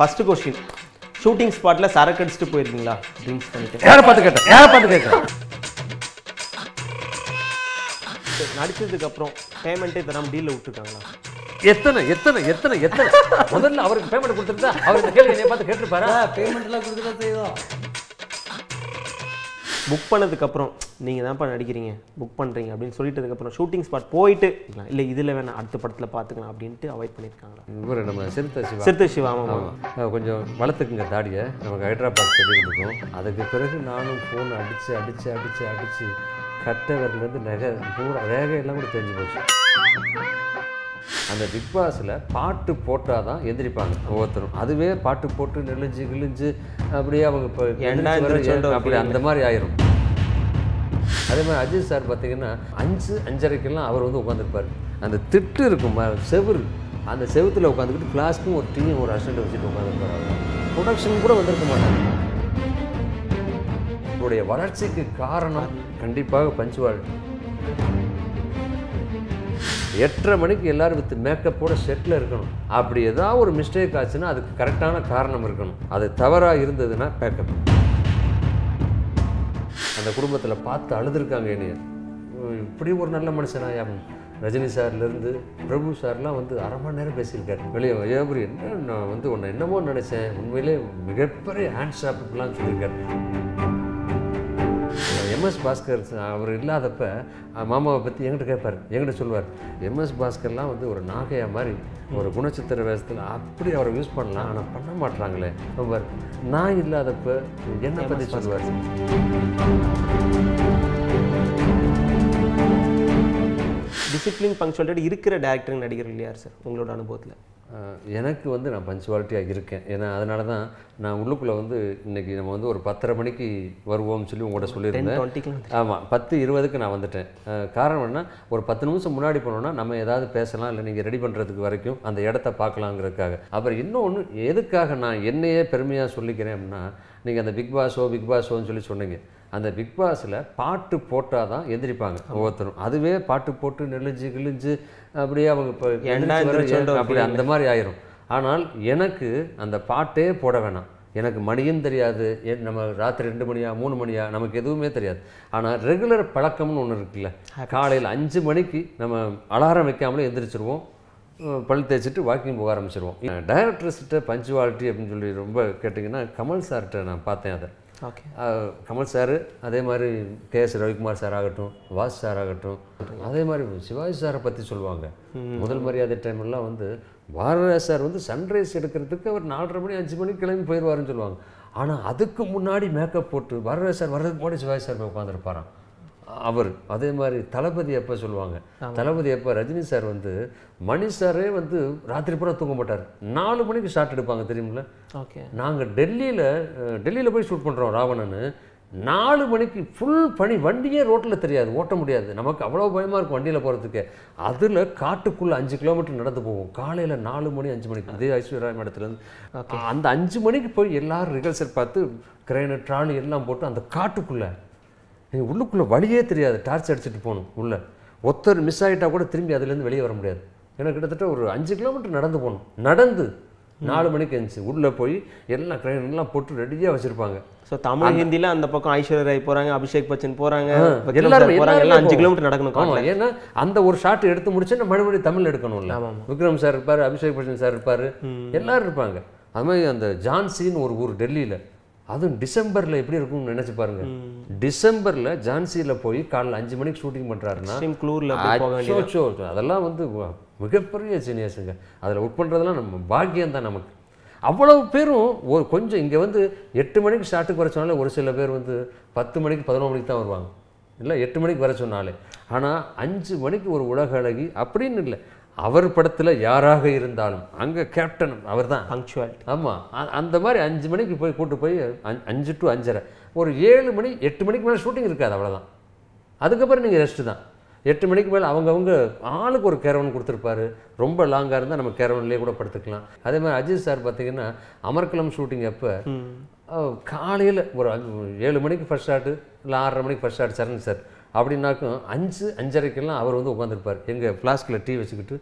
first question shooting ஸ்பாட்ல சரக்கு அடிச்சுட்டு போயிருக்கீங்களா ட்ரிங்க்ஸ் பண்ணிட்டு யாரை பார்த்து கேட்டேன் யாரை பார்த்து கேட்டேன் நடிச்சதுக்கப்புறம் பேமெண்ட்டே தராமல் டீல்ல விட்டுருக்காங்களா எத்தனை எத்தனை எத்தனை எத்தனை முதல்ல அவருக்கு பேமெண்ட் கொடுத்துருந்தா அவருக்கு கேள்வி என்னை பார்த்து கேட்டிருப்பாரா பேமெண்ட்லாம் கொடுத்துட்டா செய்வோம் புக் பண்ணதுக்கப்புறம் நீங்கள் தான்ப்பா நடிக்கிறீங்க புக் பண்ணுறீங்க அப்படின்னு சொல்லிட்டதுக்கப்புறம் ஷூட்டிங் ஸ்பாட் போயிட்டு இல்லை இதில் வேணா அடுத்த படத்தில் பார்த்துக்கலாம் அப்படின்ட்டு அவாய்ட் பண்ணியிருக்காங்களா இவர் நம்ம சிறுத்தை சிவா சிறுத்தை சிவா ஆமாம் கொஞ்சம் வளர்த்துக்குங்க தாடியை நமக்கு ஹைதராபாத் செடி கொடுக்கும் அதுக்கு பிறகு நானும் ஃபோன் அடித்து அடித்து அடித்து அடித்து கட்டை நகை பூரா வேக எல்லாம் கூட தெரிஞ்சு போச்சு அந்த பிக் பாஸில் பாட்டு போட்டால் தான் எந்திரிப்பாங்க ஒவ்வொருத்தரும் அதுவே பாட்டு போட்டு நெளிஞ்சு கிழிஞ்சு அப்படியே அவங்க இப்போ அப்படி அந்த மாதிரி ஆயிரும் அதே மாதிரி அஜித் சார் பார்த்தீங்கன்னா அஞ்சு அஞ்சரைக்கெல்லாம் அவர் வந்து உட்காந்துருப்பார் அந்த திட்டு இருக்கும் செவுரு அந்த செவத்தில் உட்காந்துக்கிட்டு கிளாஸ்க்கும் ஒரு டீ ஒரு அசிஸ்டண்ட்டை வச்சுட்டு உட்காந்துருப்பார் அவர் ப்ரொடக்ஷன் கூட வந்திருக்க மாட்டாங்க உங்களுடைய வளர்ச்சிக்கு காரணம் கண்டிப்பாக பஞ்சுவாழ் எட்டரை மணிக்கு எல்லோரும் வித் மேக்கப்போட செட்டில் இருக்கணும் அப்படி ஏதாவது ஒரு மிஸ்டேக் ஆச்சுன்னா அதுக்கு கரெக்டான காரணம் இருக்கணும் அது தவறாக இருந்ததுன்னா பேக்கப் அந்த குடும்பத்தில் பார்த்து அழுதுருக்காங்க என்னைய இப்படி ஒரு நல்ல மனுஷனா யாரும் ரஜினி சார்லேருந்து பிரபு சார்லாம் வந்து அரை மணி நேரம் பேசியிருக்காரு வெளியே ஏபுரி என்ன நான் வந்து உன்னை என்னமோ நினச்சேன் உண்மையிலே மிகப்பெரிய ஹேண்ட் ஷாப்புக்கெலாம் சொல்லியிருக்காரு எம்எஸ் பாஸ்கர் அவர் இல்லாதப்ப மாமாவை பற்றி எங்கிட்ட கேட்பார் எங்கிட்ட சொல்லுவார் எம்எஸ் பாஸ்கர்லாம் வந்து ஒரு நாகையா மாதிரி ஒரு குணச்சித்திர வேஷத்தில் அப்படி அவரை யூஸ் பண்ணலாம் ஆனால் பண்ண மாட்டுறாங்களே அவர் நான் இல்லாதப்ப என்னை பற்றி சொல்லுவார் டிசிப்ளின் பங்க்சுவாலிட்டி இருக்கிற டேரக்டர் நடிகர் இல்லையார் சார் உங்களோட அனுபவத்தில் எனக்கு வந்து நான் பஞ்சுவாலிட்டியாக இருக்கேன் ஏன்னா அதனால தான் நான் உள்ளுக்குள்ளே வந்து இன்றைக்கி நம்ம வந்து ஒரு பத்தரை மணிக்கு வருவோம்னு சொல்லி உங்கள்கிட்ட சொல்லியிருந்தேன் ஆமாம் பத்து இருபதுக்கு நான் வந்துட்டேன் காரணம் என்ன ஒரு பத்து நிமிஷம் முன்னாடி போனோன்னா நம்ம ஏதாவது பேசலாம் இல்லை நீங்கள் ரெடி பண்ணுறதுக்கு வரைக்கும் அந்த இடத்த பார்க்கலாங்கிறதுக்காக அப்புறம் இன்னொன்று எதுக்காக நான் என்னையே பெருமையாக சொல்லிக்கிறேன் அப்படின்னா நீங்கள் அந்த பிக் பாஸோ பிக் பாஸோன்னு சொல்லி சொன்னீங்க அந்த பிக் பாஸில் பாட்டு போட்டால் தான் எந்திரிப்பாங்க ஒவ்வொருத்தரும் அதுவே பாட்டு போட்டு நெளிஞ்சு கிழிஞ்சு அப்படியே அவங்க இப்போ அப்படி அந்த மாதிரி ஆயிரும் ஆனால் எனக்கு அந்த பாட்டே போட வேணாம் எனக்கு மணியும் தெரியாது என் நம்ம ராத்திரி ரெண்டு மணியா மூணு மணியா நமக்கு எதுவுமே தெரியாது ஆனால் ரெகுலர் பழக்கம்னு ஒன்று இருக்குல்ல காலையில் அஞ்சு மணிக்கு நம்ம அலாரம் வைக்காமலே எந்திரிச்சிருவோம் பல் தேய்ச்சிட்டு வாக்கிங் போக ஆரம்பிச்சிருவோம் டைரக்டர்ஸ்கிட்ட பஞ்சுவாலிட்டி அப்படின்னு சொல்லி ரொம்ப கேட்டிங்கன்னா கமல் சார்கிட்ட நான் பார்த்தேன் அதை கமல் சார் அதே மாதிரி கே எஸ் ரவிக்குமார் சார் ஆகட்டும் வாஸ் சார் ஆகட்டும் அதே மாதிரி சிவாஜி சாரை பற்றி சொல்லுவாங்க முதல் மரியாதை டைம்லாம் வந்து பாரதிராஜ் சார் வந்து சன்ரைஸ் எடுக்கிறதுக்கு அவர் நாலரை மணி அஞ்சு மணிக்கு கிளம்பி போயிடுவாருன்னு சொல்லுவாங்க ஆனால் அதுக்கு முன்னாடி மேக்கப் போட்டு பாரதிராஜ் சார் வர்றதுக்கு முன்னாடி சிவாஜி சார் உட்காந்துருப்பாரான் அவர் அதே மாதிரி தளபதி எப்போ சொல்லுவாங்க தளபதி எப்போ ரஜினி சார் வந்து மணி சாரே வந்து ராத்திரி பூரா தூங்க மாட்டார் நாலு மணிக்கு ஷார்ட் எடுப்பாங்க தெரியுமில்ல ஓகே நாங்கள் டெல்லியில் டெல்லியில் போய் ஷூட் பண்ணுறோம் ராவணன்னு நாலு மணிக்கு ஃபுல் பனி வண்டியே ரோட்டில் தெரியாது ஓட்ட முடியாது நமக்கு அவ்வளோ பயமாக இருக்கும் வண்டியில் போகிறதுக்கு அதில் காட்டுக்குள்ளே அஞ்சு கிலோமீட்டர் நடந்து போவோம் காலையில் நாலு மணி அஞ்சு மணிக்கு அதே ஐஸ்வர்யா மேடத்துலேருந்து அந்த அஞ்சு மணிக்கு போய் எல்லோரும் ரிஹர்சல் பார்த்து கிரைனு ட்ராலி எல்லாம் போட்டு அந்த காட்டுக்குள்ளே நீங்கள் உள்ளுக்குள்ளே வழியே தெரியாது டார்ச் அடிச்சுட்டு போகணும் உள்ளே ஒருத்தர் மிஸ் ஆகிட்டால் கூட திரும்பி அதுலேருந்து வெளியே வர முடியாது ஏன்னா கிட்டத்தட்ட ஒரு அஞ்சு கிலோமீட்டர் நடந்து போகணும் நடந்து நாலு மணிக்கு இருந்துச்சு உள்ளே போய் எல்லாம் எல்லாம் போட்டு ரெடியாக வச்சுருப்பாங்க ஸோ தமிழ் ஹிந்தியில் அந்த பக்கம் ஐஸ்வர்யா ராய் போகிறாங்க அபிஷேக் பச்சன் போகிறாங்க எல்லாரும் போகிறாங்க எல்லாம் அஞ்சு கிலோமீட்டர் நடக்கணும் காணும் ஏன்னா அந்த ஒரு ஷாட் எடுத்து முடிச்சுன்னா மறுபடியும் தமிழ் எடுக்கணும்ல விக்ரம் சார் இருப்பார் அபிஷேக் பச்சன் சார் இருப்பார் எல்லாரும் இருப்பாங்க அது மாதிரி அந்த ஜான்சின்னு ஒரு ஊர் டெல்லியில் அதுவும் டிசம்பரில் எப்படி இருக்கும்னு நினச்சி பாருங்க டிசம்பரில் ஜான்சியில் போய் காலைல அஞ்சு மணிக்கு ஷூட்டிங் பண்ணுறாருன்னா அதெல்லாம் வந்து மிகப்பெரிய சீனியர்ஸுங்க அதில் ஒர்க் பண்ணுறதெல்லாம் நம்ம பாக்கியம் தான் நமக்கு அவ்வளவு பேரும் ஒரு கொஞ்சம் இங்கே வந்து எட்டு மணிக்கு ஷார்ட்டுக்கு வர சொன்னாலே ஒரு சில பேர் வந்து பத்து மணிக்கு பதினோரு மணிக்கு தான் வருவாங்க இல்லை எட்டு மணிக்கு வர சொன்னாலே ஆனால் அஞ்சு மணிக்கு ஒரு உலக அழகி அப்படின்னு இல்லை அவர் படத்தில் யாராக இருந்தாலும் அங்கே கேப்டன் அவர் தான் பங்க்சுவாலிட்டி ஆமாம் அந்த மாதிரி அஞ்சு மணிக்கு போய் கூட்டு போய் அஞ்சு டு அஞ்சரை ஒரு ஏழு மணி எட்டு மணிக்கு மேலே ஷூட்டிங் இருக்காது அவ்வளோதான் அதுக்கப்புறம் நீங்கள் ரெஸ்ட்டு தான் எட்டு மணிக்கு மேலே அவங்கவுங்க ஆளுக்கு ஒரு கேரவன் கொடுத்துருப்பாரு ரொம்ப லாங்காக இருந்தால் நம்ம கேரவன்லேயே கூட படுத்துக்கலாம் அதே மாதிரி அஜித் சார் பார்த்தீங்கன்னா அமர்கலம் ஷூட்டிங் அப்போ காலையில் ஒரு ஏழு மணிக்கு ஃபஸ்ட் ஷாட்டு இல்லை ஆறரை மணிக்கு ஃபஸ்ட் ஷாட் சரண் சார் அப்படின்னாக்கும் அஞ்சு அஞ்சரைக்கெல்லாம் அவர் வந்து உட்காந்துருப்பார் எங்கள் ஃப்ளாஸ்கில் டீ வச்சுக்கிட்டு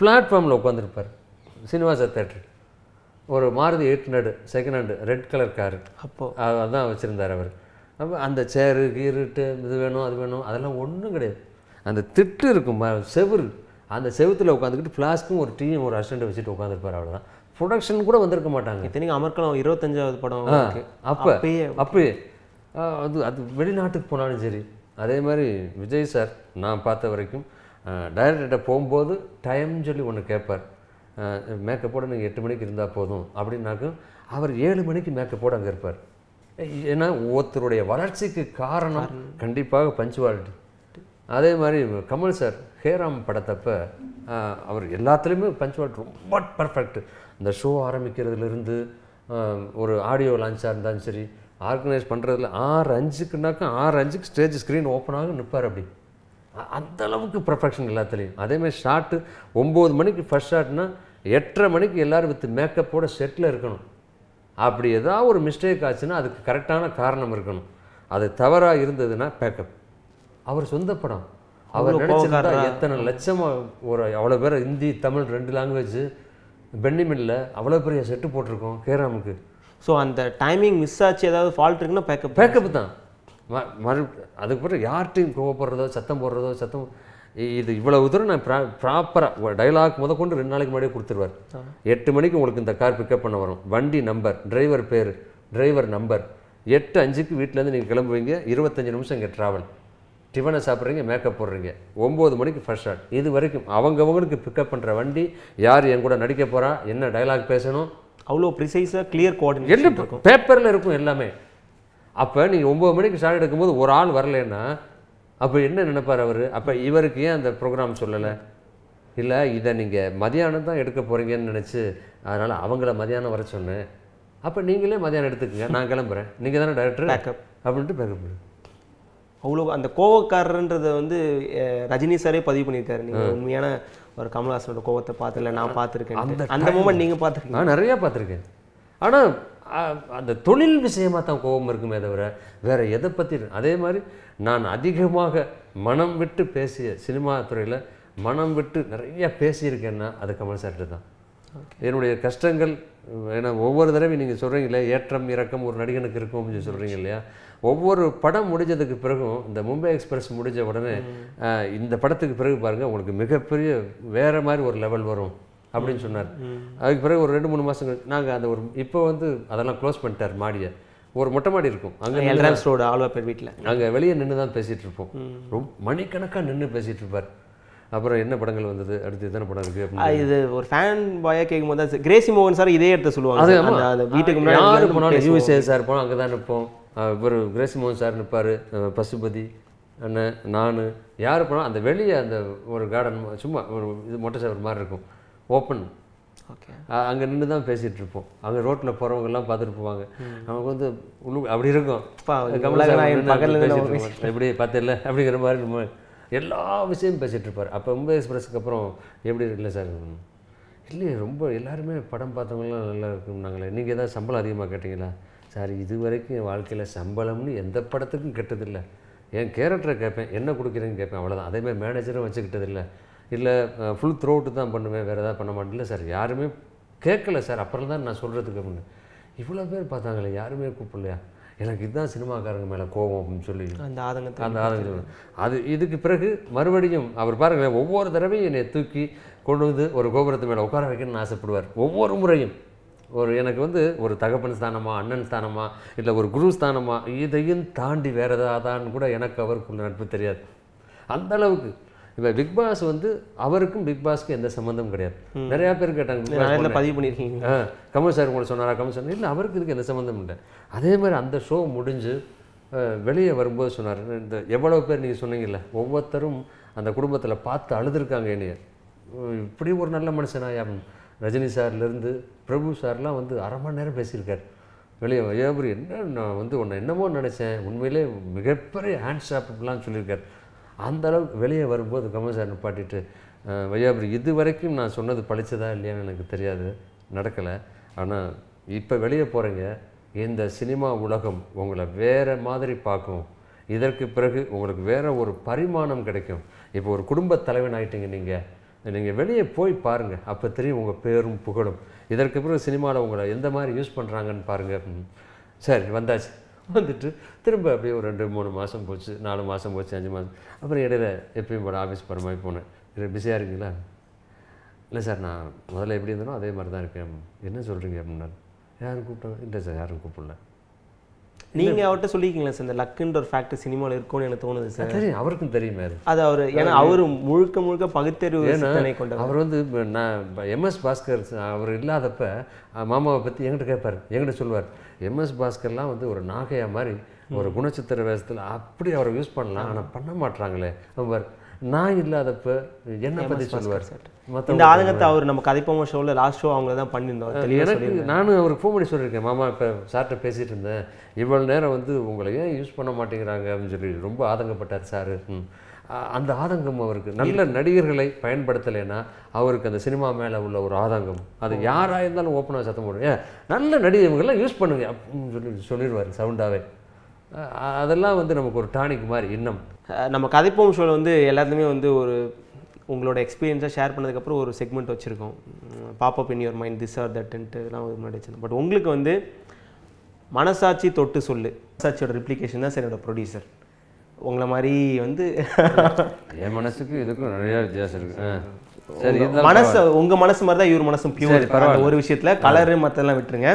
பிளாட்ஃபார்மில் உட்காந்துருப்பார் சீனிவாசா தேட்டர் ஒரு Maruti eight hundred second hand red colour car அப்போது அதான் வச்சுருந்தார் அவர் அப்போ அந்த சேரு கீருட்டு இது வேணும் அது வேணும் அதெல்லாம் ஒன்றும் கிடையாது அந்த திட்டு இருக்கும் செவுரு அந்த செவுத்தில் உட்காந்துக்கிட்டு ஃப்ளாஸ்க்கும் ஒரு டீயும் ஒரு அசிஸ்டண்ட்டை வச்சுட்டு உட்காந்துருப்பார் அவ்வளோதான் ப்ரொடக்ஷன் கூட வந்திருக்க மாட்டாங்க இத்தனைக்கு அமர்கலம் இருபத்தஞ்சாவது படம் அப்போ அப்போயே அது அது வெளிநாட்டுக்கு போனாலும் சரி அதே மாதிரி விஜய் சார் நான் பார்த்த வரைக்கும் டைரக்டர்கிட்ட போகும்போது டைம் சொல்லி ஒன்று கேட்பார் மேக்கப்போடு நீங்கள் எட்டு மணிக்கு இருந்தால் போதும் அப்படின்னாக்கும் அவர் ஏழு மணிக்கு மேக்கப்போடு அங்கே இருப்பார் ஏன்னா ஒருத்தருடைய வளர்ச்சிக்கு காரணம் கண்டிப்பாக பஞ்சுவாலிட்டி அதே மாதிரி கமல் சார் ஹேராம் படத்தப்ப அவர் எல்லாத்துலேயுமே பஞ்சுவாலிட்டி ரொம்ப பர்ஃபெக்ட் இந்த ஷோ ஆரம்பிக்கிறதுலேருந்து ஒரு ஆடியோ லான்ச்சாக இருந்தாலும் சரி ஆர்கனைஸ் பண்ணுறதுல ஆறு அஞ்சுக்குனாக்கா ஆறு அஞ்சுக்கு ஸ்டேஜ் ஸ்க்ரீன் ஓப்பன் ஆகும் நிற்பார் அப்படி அந்த அளவுக்கு ப்ரொஃபெக்ஷன் எல்லாத்துலேயும் அதேமாதிரி ஷார்ட்டு ஒம்பது மணிக்கு ஃபஸ்ட் ஷார்ட்னா எட்டரை மணிக்கு எல்லோரும் வித் மேக்கப்போட செட்டில் இருக்கணும் அப்படி ஏதாவது ஒரு மிஸ்டேக் ஆச்சுன்னா அதுக்கு கரெக்டான காரணம் இருக்கணும் அது தவறாக இருந்ததுன்னா பேக்கப் அவர் சொந்த படம் அவர் நினச்சிருந்தா எத்தனை லட்சமாக ஒரு அவ்வளோ பேர் ஹிந்தி தமிழ் ரெண்டு லாங்குவேஜ் பென்னிமில்ல அவ்வளோ பெரிய செட்டு போட்டிருக்கோம் கேராமுக்கு ஸோ அந்த டைமிங் மிஸ் ஆச்சு ஏதாவது ஃபால்ட் இருக்குன்னா பேக்கப் பேக்கப் தான் மறு அதுக்கப்புறம் யார்கிட்டையும் கோவப்படுறதோ சத்தம் போடுறதோ சத்தம் இது இவ்வளோ தூரம் நான் ப்ரா ப்ராப்பராக டைலாக் முத கொண்டு ரெண்டு நாளைக்கு முன்னாடியே கொடுத்துருவார் எட்டு மணிக்கு உங்களுக்கு இந்த கார் பிக்கப் பண்ண வரும் வண்டி நம்பர் டிரைவர் பேர் டிரைவர் நம்பர் எட்டு அஞ்சுக்கு வீட்டிலேருந்து நீங்கள் கிளம்புவீங்க இருபத்தஞ்சி நிமிஷம் இங்கே ட்ராவல் டிஃபனை சாப்பிட்றீங்க மேக்கப் போடுறீங்க ஒம்பது மணிக்கு ஃபர்ஸ்ட் ஷாட் இது வரைக்கும் அவங்கவுங்களுக்கு பிக்கப் பண்ணுற வண்டி யார் என் கூட நடிக்க போகிறா என்ன டைலாக் பேசணும் அவ்வளோ ப்ரிசைஸாக கிளியர் கோஆர்டினேஷன் இருக்கும் பேப்பரில் இருக்கும் எல்லாமே அப்போ நீங்கள் ஒம்பது மணிக்கு ஷார்ட் எடுக்கும்போது ஒரு ஆள் வரலன்னா அப்போ என்ன நினைப்பார் அவர் அப்போ இவருக்கு ஏன் அந்த ப்ரோக்ராம் சொல்லலை இல்லை இதை நீங்கள் மதியானம் தான் எடுக்க போகிறீங்கன்னு நினச்சி அதனால் அவங்கள மதியானம் வர சொன்னேன் அப்போ நீங்களே மதியானம் எடுத்துக்கங்க நான் கிளம்புறேன் நீங்கள் தானே டேரக்டர் பேக்கப் அப்படின்ட்டு பேக்கப் அவ்வளோ அந்த கோவக்காரன்றதை வந்து ரஜினி சாரே பதிவு பண்ணியிருக்காரு நீங்கள் உண்மையான ஒரு கமல்ஹாசனோட கோவத்தை பார்த்து இல்லை நான் பார்த்துருக்கேன் அந்த அந்த மூமெண்ட் நீங்கள் பார்த்துருக்கீங்க நான் நிறையா பார்த்துருக்கேன் ஆனால் அந்த தொழில் விஷயமாக தான் கோபம் இருக்குமே தவிர வேறு எதை பற்றி அதே மாதிரி நான் அதிகமாக மனம் விட்டு பேசிய சினிமா துறையில் மனம் விட்டு நிறையா பேசியிருக்கேன்னா அது கமல் சார்ட்டு தான் என்னுடைய கஷ்டங்கள் ஏன்னா ஒவ்வொரு தடவை நீங்கள் சொல்கிறீங்களே ஏற்றம் இறக்கம் ஒரு நடிகனுக்கு இருக்கும் அப்படின்னு சொல்கிறீங்க இல்லையா ஒவ்வொரு படம் முடிஞ்சதுக்கு பிறகும் இந்த மும்பை எக்ஸ்பிரஸ் முடிஞ்ச உடனே இந்த படத்துக்கு பிறகு பாருங்கள் உங்களுக்கு மிகப்பெரிய வேறு மாதிரி ஒரு லெவல் வரும் அப்படின்னு சொன்னார் அதுக்கு பிறகு ஒரு ரெண்டு மூணு மாதங்கள் நாங்கள் அந்த ஒரு இப்போ வந்து அதெல்லாம் க்ளோஸ் பண்ணிட்டார் மாடியை ஒரு மொட்டை மாடி இருக்கும் அங்கே ரோடு ஆல்வா பேர் வீட்டில் அங்கே வெளியே நின்று தான் பேசிகிட்டு இருப்போம் ரொம்ப மணிக்கணக்காக நின்று பேசிகிட்டு இருப்பார் அப்புறம் என்ன படங்கள் வந்தது அடுத்து எத்தனை படம் இருக்கு இது ஒரு ஃபேன் கேட்கும் போது கிரேசி மோகன் சார் இதே இடத்த சொல்லுவாங்க வீட்டுக்கு முன்னாடி யாருக்கு போனாலும் யூஎஸ்ஏ சார் போனோம் அங்கே தான் இருப்போம் கிரேசி மோகன் சார் நிற்பார் பசுபதி அண்ணன் நான் யார் போனால் அந்த வெளியே அந்த ஒரு கார்டன் சும்மா ஒரு இது மொட்டை சேவர் மாதிரி இருக்கும் ஓப்பன் ஓகே அங்கே நின்று தான் பேசிகிட்டு இருப்போம் அங்கே ரோட்டில் போகிறவங்கெல்லாம் பார்த்துட்டு போவாங்க நமக்கு வந்து உள்ளு அப்படி இருக்கும் எப்படி பார்த்துல அப்படிங்கிற மாதிரி நம்ம எல்லா விஷயமும் பேசிகிட்டு இருப்பார் அப்போ மும்பை எக்ஸ்பிரஸ்க்கு அப்புறம் எப்படி இருக்குல்ல சார் இல்லையே ரொம்ப எல்லாருமே படம் பார்த்தவங்களாம் நல்லா இருக்கும் நாங்களே நீங்கள் ஏதாவது சம்பளம் அதிகமாக கேட்டிங்களா சார் இது வரைக்கும் என் வாழ்க்கையில் சம்பளம்னு எந்த படத்துக்கும் கெட்டதில்லை என் கேரக்டரை கேட்பேன் என்ன கொடுக்குறேன்னு கேட்பேன் அவ்வளோதான் அதேமாதிரி மேனேஜரும் வச்சுக்கிட்டதில்லை இல்லை ஃபுல் த்ரோட்டு தான் பண்ணுவேன் வேறு எதாவது பண்ண மாட்டேன் சார் யாருமே கேட்கல சார் அப்புறம் தான் நான் சொல்கிறதுக்கு அப்படின்னு இவ்வளோ பேர் பார்த்தாங்களே யாருமே கூப்பிடலையா எனக்கு இதுதான் சினிமாக்காரங்க மேலே கோபம் அப்படின்னு சொல்லி அந்த ஆதங்கத்தை அந்த ஆதங்கம் அது இதுக்கு பிறகு மறுபடியும் அவர் பாருங்களேன் ஒவ்வொரு தடவையும் என்னை தூக்கி கொண்டு வந்து ஒரு கோபுரத்து மேலே உட்கார வைக்கணும்னு ஆசைப்படுவார் ஒவ்வொரு முறையும் ஒரு எனக்கு வந்து ஒரு தகப்பன் ஸ்தானமா அண்ணன் ஸ்தானமா இல்லை ஒரு குரு ஸ்தானமா இதையும் தாண்டி வேறு ஏதாதான்னு கூட எனக்கு அவருக்குள்ள நட்பு தெரியாது அந்த அளவுக்கு இப்போ பிக் பாஸ் வந்து அவருக்கும் பிக் பாஸ்க்கும் எந்த சம்மந்தமும் கிடையாது நிறையா பேர் கேட்டாங்க பதிவு பண்ணியிருக்கீங்க கமல் சார் கூட சொன்னாரா கமல் சார் இல்லை அவருக்கு இதுக்கு எந்த சம்மந்தமும் இல்லை அதே மாதிரி அந்த ஷோ முடிஞ்சு வெளியே வரும்போது சொன்னார் இந்த எவ்வளோ பேர் நீங்கள் சொன்னீங்கல்ல ஒவ்வொருத்தரும் அந்த குடும்பத்தில் பார்த்து அழுதுருக்காங்க என்னைய இப்படி ஒரு நல்ல மனுஷனாயா அப்படின்னு ரஜினி சார்லேருந்து பிரபு சார்லாம் வந்து அரை மணி நேரம் பேசியிருக்கார் வெளியே ஏபுரி என்ன நான் வந்து உன்னை என்னமோ நினச்சேன் உண்மையிலே மிகப்பெரிய ஹேண்ட் ஷாப்லாம் சொல்லியிருக்கார் அந்த அளவுக்கு வெளியே வரும்போது கமல் சார் நிப்பாட்டிட்டு வையாபுரி இது வரைக்கும் நான் சொன்னது பழிச்சதா இல்லையான்னு எனக்கு தெரியாது நடக்கலை ஆனால் இப்போ வெளியே போகிறீங்க இந்த சினிமா உலகம் உங்களை வேறு மாதிரி பார்க்கும் இதற்கு பிறகு உங்களுக்கு வேறு ஒரு பரிமாணம் கிடைக்கும் இப்போ ஒரு குடும்ப தலைவன் ஆகிட்டீங்க நீங்கள் நீங்கள் வெளியே போய் பாருங்கள் அப்போ தெரியும் உங்கள் பேரும் புகழும் இதற்கு பிறகு சினிமாவில் உங்களை எந்த மாதிரி யூஸ் பண்ணுறாங்கன்னு பாருங்கள் சரி வந்தாச்சு வந்துட்டு திரும்ப அப்படியே ஒரு ரெண்டு மூணு மாதம் போச்சு நாலு மாதம் போச்சு அஞ்சு மாதம் அப்புறம் இடையில எப்பயும் போட ஆஃபீஸ் போகிற மாதிரி போனேன் இது பிஸியாக இருக்குங்களா இல்லை சார் நான் முதல்ல எப்படி இருந்தாலும் அதே மாதிரி தான் இருக்கேன் என்ன சொல்கிறீங்க அப்படின்னா யாரும் கூப்பிட்டாங்க இல்லை சார் யாரும் கூப்பிடல நீங்க அவர்கிட்ட சொல்லியிருக்கீங்களா சார் இந்த லக்குன்ற ஒரு ஃபேக்டர் சினிமாவில் இருக்கும்னு எனக்கு தோணுது சார் தெரியும் அவருக்கும் தெரியும் அது அது அவர் ஏன்னா அவர் முழுக்க முழுக்க பகுத்தறிவு சிந்தனை கொண்டு அவர் வந்து நான் எம்எஸ் பாஸ்கர் அவர் இல்லாதப்ப மாமாவை பற்றி எங்கிட்ட கேட்பார் எங்கிட்ட சொல்லுவார் எம்எஸ் பாஸ்கர்லாம் வந்து ஒரு நாகையா மாதிரி ஒரு குணச்சித்திர வேஷத்தில் அப்படி அவரை யூஸ் பண்ணலாம் ஆனால் பண்ண மாட்டாங்களே அவர் நான் இல்லாதப்ப என்ன பத்தி சொல்லுவார் இந்த ஆளுங்கத்தை அவர் நம்ம கதைப்போம் ஷோவில் லாஸ்ட் ஷோ அவங்கள தான் பண்ணியிருந்தோம் எனக்கு நானும் அவருக்கு ஃபோன் பண்ணி சொல்லியிருக்கேன் மாமா இப்போ சார்கிட்ட பேசிட்டு இருந்தேன் இவ்வளோ நேரம் வந்து உங்களை ஏன் யூஸ் பண்ண மாட்டேங்கிறாங்க அப்படின்னு சொல்லி ரொம்ப ஆதங்கப்பட்டார் சார் அந்த ஆதங்கம் அவருக்கு நல்ல நடிகர்களை பயன்படுத்தலைன்னா அவருக்கு அந்த சினிமா மேலே உள்ள ஒரு ஆதங்கம் அது யாராக இருந்தாலும் ஓப்பனாக சத்தம் போடுவேன் நல்ல நடிகர்கள்லாம் யூஸ் பண்ணுங்க அப்படின்னு சொல்லி சொல்லிடுவார் சவுண்டாகவே அதெல்லாம் வந்து நமக்கு ஒரு டானிக் மாதிரி இன்னும் நம்ம கதைப்போம் ஷோவில் வந்து எல்லாத்துலேயுமே வந்து ஒரு உங்களோட எக்ஸ்பீரியன்ஸாக ஷேர் பண்ணதுக்கப்புறம் ஒரு செக்மெண்ட் வச்சுருக்கோம் pop up in your mind this are இதெல்லாம் எல்லாம் முன்னாடி வச்சிருந்தோம் பட் உங்களுக்கு வந்து மனசாட்சி தொட்டு சொல்லு மனசாட்சியோட ரிப்ளிகேஷன் தான் என்னோட ப்ரொடியூசர் உங்களை மாதிரி வந்து என் மனசுக்கு இதுக்கும் நிறையா வித்தியாசம் இருக்குது மனசு உங்க மனசு மாதிரி தான் இவர் மனசும் பியூர் அந்த ஒரு விஷயத்துல கலரு மத்தெல்லாம் விட்டுருங்க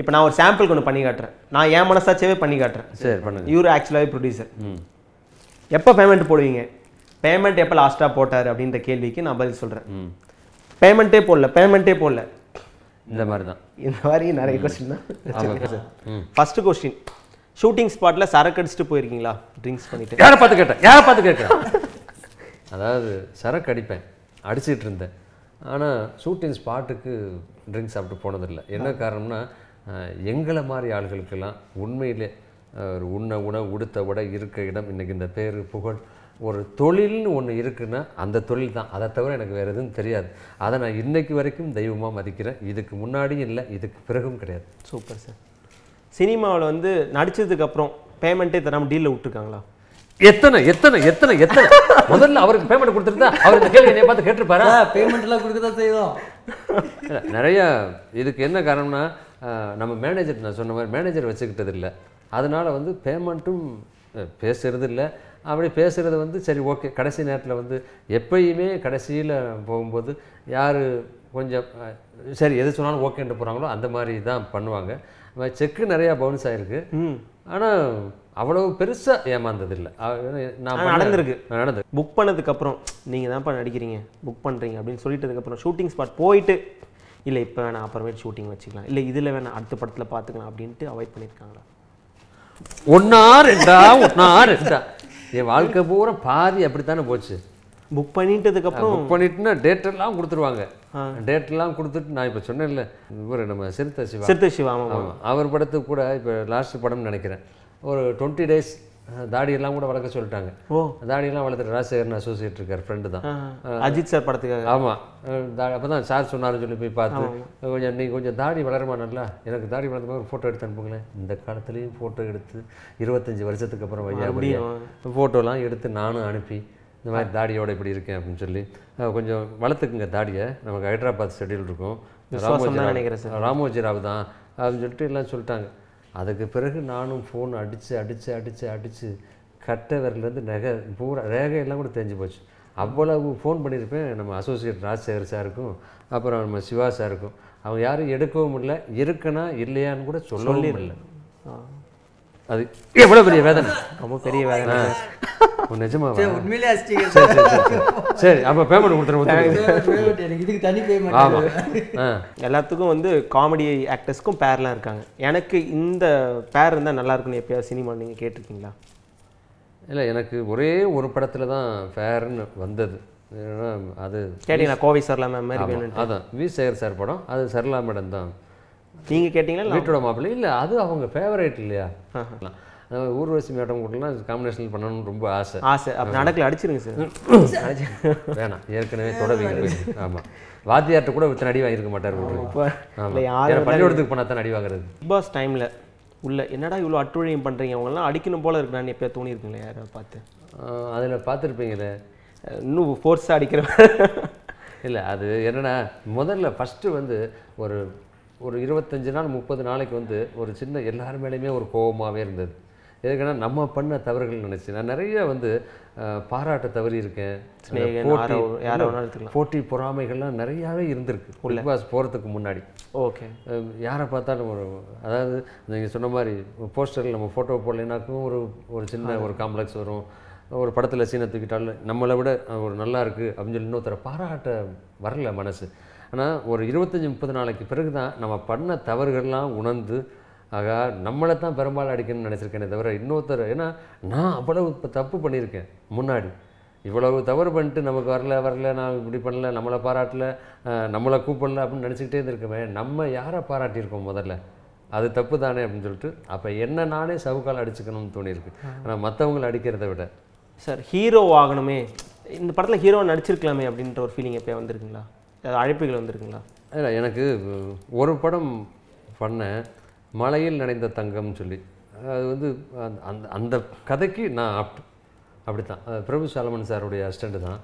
இப்ப நான் ஒரு சாம்பிள் கொண்டு பண்ணி காட்டுறேன் நான் என் மனசாச்சவே பண்ணி காட்டுறேன் சரி இவர் ஆக்சுவலாகவே ப்ரொடியூசர் எப்போ பேமெண்ட் போடுவீங்க பேமெண்ட் எப்போ லாஸ்ட்டாக போட்டார் அப்படின்ற கேள்விக்கு நான் பதில் சொல்கிறேன் பேமெண்ட்டே போடல பேமெண்ட்டே போடல இந்த மாதிரி தான் இந்த மாதிரி நிறைய கொஸ்டின் தான் ஃபர்ஸ்ட் கொஸ்டின் ஷூட்டிங் ஸ்பாட்டில் சரக்கு அடிச்சுட்டு போயிருக்கீங்களா ட்ரிங்க்ஸ் பண்ணிட்டு யாரை பார்த்து கேட்டேன் யாரை பார்த்து கேட்குறேன் அதாவது சரக்கு அடிப்பேன் அடிச்சிட்டு இருந்தேன் ஆனால் ஷூட்டிங் ஸ்பாட்டுக்கு ட்ரிங்க் சாப்பிட்டு போனதில்லை என்ன காரணம்னா எங்களை மாதிரி ஆளுகளுக்கெல்லாம் உண்மையிலே ஒரு உண்ண உணவு உடுத்த விட இருக்க இடம் இன்றைக்கி இந்த பேர் புகழ் ஒரு தொழில்னு ஒன்று இருக்குன்னா அந்த தொழில் தான் அதை தவிர எனக்கு வேறு எதுவும் தெரியாது அதை நான் இன்றைக்கு வரைக்கும் தெய்வமாக மதிக்கிறேன் இதுக்கு முன்னாடியும் இல்லை இதுக்கு பிறகும் கிடையாது சூப்பர் சார் சினிமாவில் வந்து நடித்ததுக்கப்புறம் பேமெண்ட்டே தராமல் டீலில் விட்டுருக்காங்களா எத்தனை எத்தனை எத்தனை எத்தனை முதல்ல அவருக்கு பேமெண்ட் கொடுத்துருந்தா அவர் இந்த கேள்வி என்னை பார்த்து கேட்டிருப்பாரா எல்லாம் கொடுக்க தான் செய்வோம் நிறைய இதுக்கு என்ன காரணம்னா நம்ம மேனேஜர் நான் சொன்ன மாதிரி மேனேஜர் வச்சுக்கிட்டது இல்லை அதனால் வந்து பேமெண்ட்டும் பேசுறது இல்லை அப்படி பேசுகிறது வந்து சரி ஓகே கடைசி நேரத்தில் வந்து எப்பயுமே கடைசியில் போகும்போது யார் கொஞ்சம் சரி எது சொன்னாலும் ஓகேன்ட்டு போகிறாங்களோ அந்த மாதிரி தான் பண்ணுவாங்க செக்கு நிறையா பவுன்ஸ் ஆகிருக்கு ஆனால் அவ்வளவு பெருசாக ஏமாந்ததில்லை நான் நடந்திருக்கு நடந்து புக் பண்ணதுக்கப்புறம் நீங்கள் தான்ப்பா நடிக்கிறீங்க புக் பண்ணுறீங்க அப்படின்னு சொல்லிட்டதுக்கப்புறம் ஷூட்டிங் ஸ்பாட் போயிட்டு இல்லை இப்போ வேணாம் அப்புறமேட்டு ஷூட்டிங் வச்சுக்கலாம் இல்லை இதில் வேணாம் அடுத்த படத்தில் பார்த்துக்கலாம் அப்படின்ட்டு அவாய்ட் பண்ணியிருக்காங்களா ஒன்னா ரெண்டா ஒன்னா ரெண்டா என் வாழ்க்கை பூரா பாதி அப்படித்தானே போச்சு புக் பண்ணிட்டதுக்கப்புறம் புக் பண்ணிட்டுனா எல்லாம் கொடுத்துருவாங்க டேட் எல்லாம் கொடுத்துட்டு நான் இப்போ சொன்னேன்ல இவர் நம்ம சிறுத்தை சிவா சிறுத்தை சிவா அவர் படத்துக்கு கூட இப்போ லாஸ்ட் படம்னு நினைக்கிறேன் ஒரு டுவெண்ட்டி டேஸ் தாடியெல்லாம் கூட வளர்க்க சொல்லிட்டாங்க ஓ தாடியெல்லாம் வளர்த்துட்டு ராஜசேகரன் அசோசியேட் இருக்கார் ஃப்ரெண்டு தான் அஜித் சார் படத்துக்காக ஆமாம் அப்போ தான் சார் சொன்னார்னு சொல்லி போய் பார்த்து கொஞ்சம் நீங்கள் கொஞ்சம் தாடி வளருமா நல்லா எனக்கு தாடி வளர்ந்த ஒரு ஃபோட்டோ எடுத்து அனுப்புங்களேன் இந்த காலத்துலேயும் ஃபோட்டோ எடுத்து இருபத்தஞ்சி வருஷத்துக்கு அப்புறம் வையா அப்படியே ஃபோட்டோலாம் எடுத்து நானும் அனுப்பி இந்த மாதிரி தாடியோடு இப்படி இருக்கேன் அப்படின்னு சொல்லி கொஞ்சம் வளர்த்துக்குங்க தாடியை நமக்கு ஹைதராபாத் ஷெடியூல் இருக்கும் ராமோஜி ராமோஜி ராவ் தான் அப்படின்னு சொல்லிட்டு எல்லாம் சொல்லிட்டாங்க அதுக்கு பிறகு நானும் ஃபோன் அடித்து அடித்து அடித்து அடித்து கட்ட விரலேருந்து நகை பூரா ரேகையெல்லாம் கூட தெரிஞ்சு போச்சு அவ்வளவு ஃபோன் பண்ணியிருப்பேன் நம்ம அசோசியேட் ராஜசேகர் சாருக்கும் அப்புறம் நம்ம சிவா சாருக்கும் அவங்க யாரும் எடுக்கவும் முடியல இருக்கனா இல்லையான்னு கூட சொல்லவும் இல்லை அது எவ்வளோ பெரிய வேதனை ரொம்ப பெரிய வேதனை நிஜமா உண்மையிலே சரி சரி சரி பேமெண்ட் கொடுத்துருவோம் எனக்கு இதுக்கு எல்லாத்துக்கும் வந்து காமெடி ஆக்டர்ஸ்க்கும் பேர்லாம் இருக்காங்க எனக்கு இந்த பேர் இருந்தால் நல்லா இருக்குன்னு எப்பயாவது சினிமா நீங்கள் கேட்டிருக்கீங்களா இல்லை எனக்கு ஒரே ஒரு படத்தில் தான் ஃபேர்னு வந்தது அது கேட்டிங்களா கோவை சரலா மேம் மாதிரி அதான் வி சேகர் சார் படம் அது சரலா மேடம் தான் நீங்கள் கேட்டிங்களா வீட்டோட மாப்பிள்ளை இல்லை அது அவங்க ஃபேவரேட் இல்லையா ஊர்வசி மேடம் கூடலாம் காம்பினேஷன் பண்ணணும்னு ரொம்ப ஆசை ஆசை அப்போ நடக்கல அடிச்சிருங்க சார் வேணாம் ஏற்கனவே தொடர்பு ஆமாம் வாத்தியார்ட்ட கூட இத்தனை அடி வாங்கியிருக்க மாட்டார் ஆமாம் பள்ளிக்கூடத்துக்கு போனால் தான் அடி வாங்குறது பாஸ் டைமில் உள்ள என்னடா இவ்வளோ அட்டுழையும் பண்ணுறீங்க அவங்களாம் அடிக்கணும் போல இருக்கிறான்னு எப்போ தோணி இருக்குங்களே யாரை பார்த்து அதில் பார்த்துருப்பீங்களே இன்னும் ஃபோர்ஸாக அடிக்கிற இல்லை அது என்னென்னா முதல்ல ஃபஸ்ட்டு வந்து ஒரு ஒரு இருபத்தஞ்சு நாள் முப்பது நாளைக்கு வந்து ஒரு சின்ன எல்லார் மேலேயுமே ஒரு கோபமாகவே இருந்தது எதுக்குன்னா நம்ம பண்ண தவறுகள் நினச்சி நான் நிறைய வந்து பாராட்ட தவறி இருக்கேன் போட்டி பொறாமைகள்லாம் நிறையாவே இருந்திருக்கு பிக் பாஸ் போகிறதுக்கு முன்னாடி ஓகே யாரை பார்த்தாலும் ஒரு அதாவது நீங்கள் சொன்ன மாதிரி போஸ்டரில் நம்ம ஃபோட்டோ போடலைனாக்கும் ஒரு ஒரு சின்ன ஒரு காம்ப்ளெக்ஸ் வரும் ஒரு படத்தில் சீனை தூக்கிட்டாலும் நம்மளை விட ஒரு நல்லா இருக்குது அப்படின்னு சொல்லி இன்னொருத்தரை பாராட்ட வரல மனசு ஆனால் ஒரு இருபத்தஞ்சி முப்பது நாளைக்கு பிறகு தான் நம்ம பண்ண தவறுகள்லாம் உணர்ந்து ஆகா நம்மளை தான் பெரும்பாலும் அடிக்கணும்னு நினச்சிருக்கேனே தவிர இன்னொருத்தர் ஏன்னா நான் அவ்வளவு இப்போ தப்பு பண்ணியிருக்கேன் முன்னாடி இவ்வளவு தவறு பண்ணிட்டு நமக்கு வரல வரல நான் இப்படி பண்ணல நம்மளை பாராட்டல நம்மளை கூப்பிடல அப்படின்னு நினச்சிக்கிட்டே இருந்திருக்கவே நம்ம யாரை பாராட்டியிருக்கோம் முதல்ல அது தப்பு தானே அப்படின்னு சொல்லிட்டு அப்போ என்ன நானே சவுக்கால் அடிச்சுக்கணும்னு தோணியிருக்கு ஆனால் மற்றவங்களை அடிக்கிறத விட சார் ஹீரோ ஆகணுமே இந்த படத்தில் ஹீரோ நடிச்சிருக்கலாமே அப்படின்ற ஒரு ஃபீலிங் எப்போ வந்திருக்குங்களா அழைப்புகள் வந்திருக்குங்களா இல்லை எனக்கு ஒரு படம் பண்ணேன் மலையில் நனைந்த தங்கம்னு சொல்லி அது வந்து அந்த அந்த கதைக்கு நான் ஆப்ட் அப்படி தான் பிரபு சாலமன் சாருடைய அசிஸ்டண்ட் தான்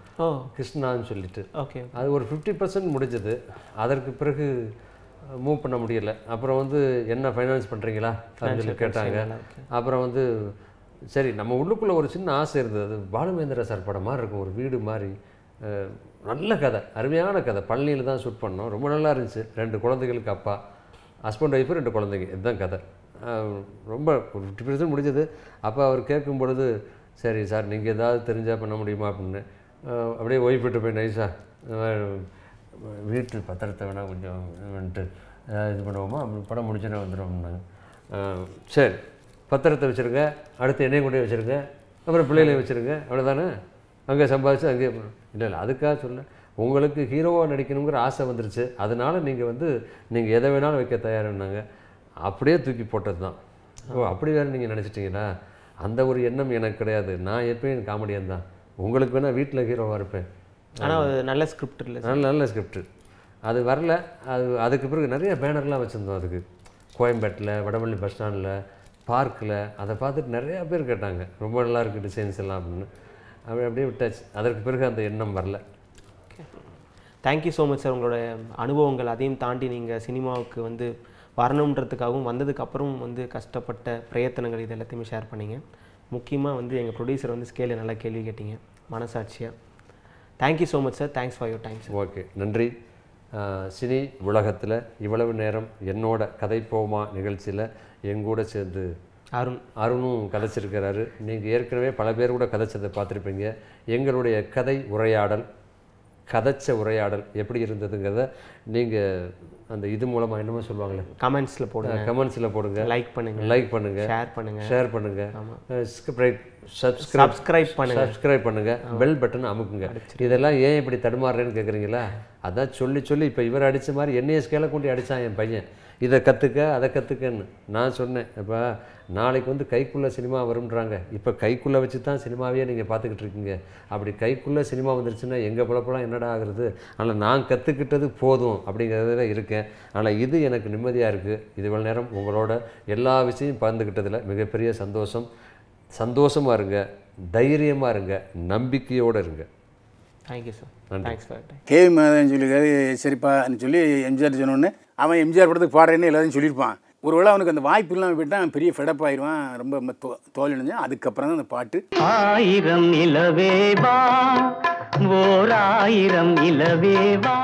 கிருஷ்ணான்னு சொல்லிட்டு ஓகே அது ஒரு ஃபிஃப்டி பர்சன்ட் முடிஞ்சது அதற்கு பிறகு மூவ் பண்ண முடியல அப்புறம் வந்து என்ன ஃபைனான்ஸ் பண்ணுறீங்களா அப்படின்னு சொல்லி கேட்டாங்க அப்புறம் வந்து சரி நம்ம உள்ளுக்குள்ளே ஒரு சின்ன ஆசை இருந்தது அது பாலுமேந்திர சார் படம் மாதிரி இருக்கும் ஒரு வீடு மாதிரி நல்ல கதை அருமையான கதை பழனியில் தான் ஷூட் பண்ணோம் ரொம்ப நல்லா இருந்துச்சு ரெண்டு குழந்தைகளுக்கு அப்பா ஹஸ்பண்ட் ஒய்ஃபு ரெண்டு குழந்தைங்க இதுதான் கதை ரொம்ப ஃபிஃப்டி பர்சன்ட் முடிஞ்சது அப்போ அவர் கேட்கும் பொழுது சரி சார் நீங்கள் ஏதாவது தெரிஞ்சால் பண்ண முடியுமா அப்படின்னு அப்படியே ஒய்ஃப் விட்டு போய் நைஸாக வீட்டு பத்திரத்தை வேணால் கொஞ்சம் வந்துட்டு இது பண்ணுவோமா படம் முடிச்சுன்னா வந்துடுவோம்னாங்க சரி பத்திரத்தை வச்சுருங்க அடுத்து என்னையும் கூட வச்சுருங்க அப்புறம் பிள்ளைகளையும் வச்சுருங்க அவ்வளோதானே அங்கே சம்பாதிச்சு அங்கேயே இல்லை இல்லை அதுக்காக சொன்னேன் உங்களுக்கு ஹீரோவாக நடிக்கணுங்கிற ஆசை வந்துருச்சு அதனால் நீங்கள் வந்து நீங்கள் எதை வேணாலும் வைக்க தயாருன்னாங்க அப்படியே தூக்கி போட்டது தான் ஓ அப்படி வேறு நீங்கள் நினச்சிட்டிங்களா அந்த ஒரு எண்ணம் எனக்கு கிடையாது நான் எப்பயும் காமெடியன் தான் உங்களுக்கு வேணால் வீட்டில் ஹீரோவாக இருப்பேன் ஆனால் அது நல்ல ஸ்கிரிப்ட் இல்லை நல்ல நல்ல ஸ்கிரிப்ட் அது வரல அது அதுக்கு பிறகு நிறைய பேனர்லாம் வச்சுருந்தோம் அதுக்கு கோயம்பேட்டில் வடமல்லி பஸ் ஸ்டாண்டில் பார்க்கில் அதை பார்த்துட்டு நிறையா பேர் கேட்டாங்க ரொம்ப நல்லா இருக்குது டிசைன்ஸ் எல்லாம் அப்படின்னு அப்படி அப்படியே விட்டாச்சு அதற்கு பிறகு அந்த எண்ணம் வரல தேங்க்யூ ஸோ மச் சார் உங்களோட அனுபவங்கள் அதையும் தாண்டி நீங்கள் சினிமாவுக்கு வந்து வரணுன்றதுக்காகவும் வந்ததுக்கப்புறம் வந்து கஷ்டப்பட்ட பிரயத்தனங்கள் இது எல்லாத்தையுமே ஷேர் பண்ணிங்க முக்கியமாக வந்து எங்கள் ப்ரொடியூசர் வந்து ஸ்கேலில் நல்லா கேள்வி கேட்டிங்க மனசாட்சியாக thank you so much sir thanks for your time sir okay நன்றி சினி உலகத்தில் இவ்வளவு நேரம் என்னோட கதைப்போமா நிகழ்ச்சியில் எங்கூட சேர்ந்து அருண் அருணும் கதைச்சிருக்கிறாரு நீங்கள் ஏற்கனவே பல பேர் கூட கதைச்சதை பார்த்துருப்பீங்க எங்களுடைய கதை உரையாடல் கதைச்ச உரையாடல் எப்படி இருந்ததுங்கிறத நீங்கள் அந்த இது மூலமாக என்னமோ சொல்லுவாங்களே கமெண்ட்ஸில் போடுங்க கமெண்ட்ஸில் போடுங்க லைக் பண்ணுங்கள் லைக் பண்ணுங்கள் ஷேர் பண்ணுங்கள் ஷேர் பண்ணுங்கள் சப்ஸ்கிரைப் சப்ஸ்கிரைப் பண்ணுங்க சப்ஸ்கிரைப் பண்ணுங்கள் பெல் பட்டன் அமுக்குங்க இதெல்லாம் ஏன் இப்படி தடுமாறுறேன்னு கேட்குறீங்களா அதான் சொல்லி சொல்லி இப்போ இவர் அடித்த மாதிரி என்னைய ஸ்கேலை கொண்டு அடித்தான் என் பையன் இதை கற்றுக்க அதை கற்றுக்கன்னு நான் சொன்னேன் இப்போ நாளைக்கு வந்து கைக்குள்ளே சினிமா வரும்ன்றாங்க இப்போ கைக்குள்ளே வச்சு தான் சினிமாவே நீங்கள் பார்த்துக்கிட்டு இருக்கீங்க அப்படி கைக்குள்ளே சினிமா வந்துருச்சுன்னா எங்கள் பிழப்பெல்லாம் என்னடா ஆகுறது ஆனால் நான் கற்றுக்கிட்டது போதும் அப்படிங்கிறதுல இருக்கேன் ஆனால் இது எனக்கு நிம்மதியாக இருக்குது இதுவள நேரம் உங்களோட எல்லா விஷயம் பகிர்ந்துக்கிட்டதில் மிகப்பெரிய சந்தோஷம் சந்தோஷமாக இருங்க தைரியமாக இருங்க நம்பிக்கையோடு இருங்க thank you sir thanks for KV Madhavan சொல்லி சொல்லி எம்ஜிஆர் சொன்னோன்னு அவன் எம்ஜிஆர் படத்துக்கு பாடுறேன்னு எல்லாத்தையும் சொல்லியிருப்பான் ஒருவேளை அவனுக்கு அந்த வாய்ப்பு இல்லாமல் போயிட்டான் பெரிய ஃபெடப் ஆயிடுவான் ரொம்ப ரொம்ப தோ அதுக்கப்புறம் தான் அந்த பாட்டு ஆயிரம் இளவேவா ஓர் ஆயிரம் இளவேவா